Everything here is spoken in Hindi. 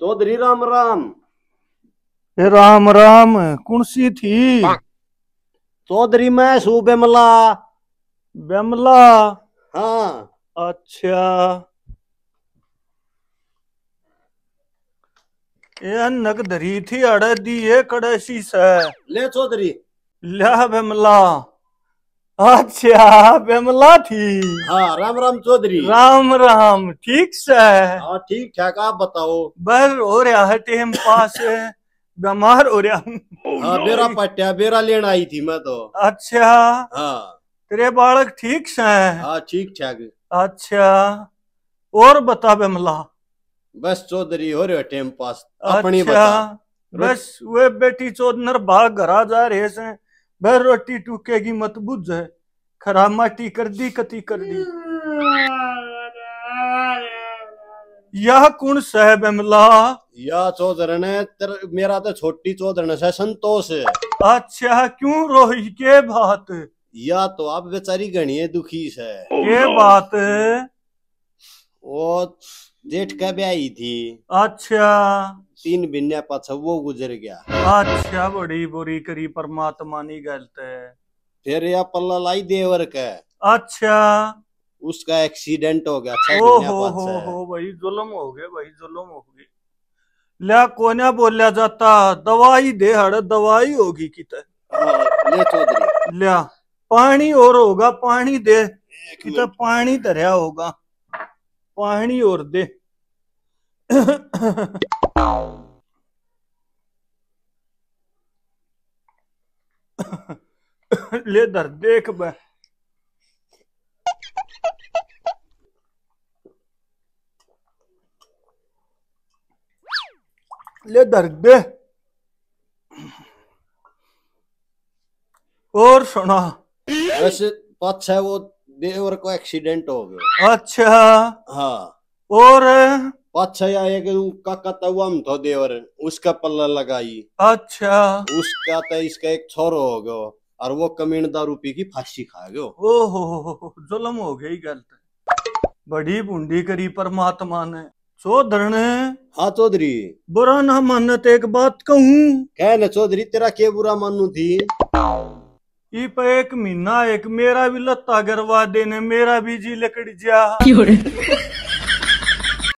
चौधरी तो राम राम ए राम राम कुणसी थी चौधरी तो मैं सू बेमला बेमला हाँ अच्छा ए नक धरी थी अड़े दी ये कड़े सी से ले चौधरी ले बेमला अच्छा बेमला थी हाँ राम राम चौधरी राम राम ठीक से हाँ ठीक ठाक आप बताओ बस हो रहा है टेम पास बीमार हो रहा हूँ हाँ बेरा पट्टिया बेरा लेना आई थी मैं तो अच्छा हाँ तेरे बालक ठीक से हाँ ठीक ठाक अच्छा और बता बेमला बस चौधरी हो रहे टाइम पास अपनी अच्छा। बता बस वे बेटी चौधरी बाग घर जा रहे हैं बह रोटी टूकेगी मत बुझ है माटी कर दी कती कर दी यह कुण साहब अमला या चौधरण मेरा तो छोटी चौधरण है संतोष अच्छा क्यों रोही के बात या तो आप बेचारी गणी है दुखी से ये बात वो जेठ कब आई थी अच्छा तीन बिन्या पाछा वो गुजर गया अच्छा बड़ी बुरी करी परमात्मा नी गलते फिर या पल्ला लाई देवर के अच्छा उसका एक्सीडेंट हो गया अच्छा ओ हो हो हो भाई जुलम हो गया भाई जुलम हो गया लिया कोने बोलिया जाता दवाई दे हड़ दवाई होगी कित हाँ, लिया पानी और होगा पानी दे कित पानी धरिया होगा पानी और दे लेदर देख मैं लेदर दे और सुना वैसे है वो देवर को एक्सीडेंट हो गया अच्छा हाँ और पाछया एक काका तवाम थो तो देवर उसका पल्ला लगाई अच्छा उसका तो इसका एक छोरो हो गयो और वो कमीन दारू पी की फांसी खा गयो ओ हो जुलम हो गई गल तो। बड़ी बूंदी करी परमात्मा ने चौधरने हाँ चौधरी बुरा ना मानना तो एक बात कहूँ कह न चौधरी तेरा के बुरा मानू थी ई एक महीना एक मेरा भी लत्ता गरवा देने मेरा भी जी लकड़ जा